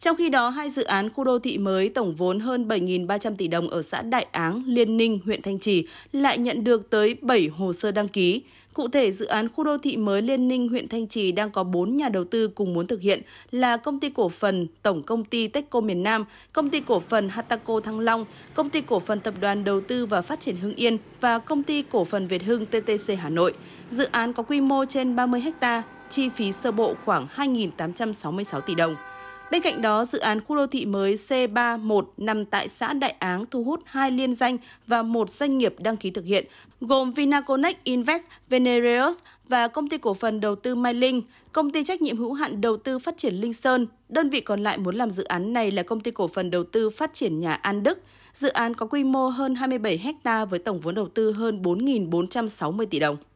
Trong khi đó, hai dự án khu đô thị mới tổng vốn hơn 7.300 tỷ đồng ở xã Đại Áng, Liên Ninh, huyện Thanh Trì lại nhận được tới 7 hồ sơ đăng ký. Cụ thể, dự án khu đô thị mới Liên Ninh, huyện Thanh Trì đang có 4 nhà đầu tư cùng muốn thực hiện là công ty cổ phần Tổng công ty Techco miền Nam, công ty cổ phần Hataco Thăng Long, công ty cổ phần Tập đoàn Đầu tư và Phát triển Hưng Yên và công ty cổ phần Việt Hưng TTC Hà Nội. Dự án có quy mô trên 30 ha, chi phí sơ bộ khoảng 2.866 tỷ đồng. Bên cạnh đó, dự án khu đô thị mới C31 nằm tại xã Đại Áng thu hút hai liên danh và một doanh nghiệp đăng ký thực hiện, gồm Vinaconex Invest Venereus và công ty cổ phần đầu tư Mai Linh, công ty trách nhiệm hữu hạn đầu tư phát triển Linh Sơn. Đơn vị còn lại muốn làm dự án này là công ty cổ phần đầu tư phát triển nhà An Đức. Dự án có quy mô hơn 27 ha với tổng vốn đầu tư hơn 4.460 tỷ đồng.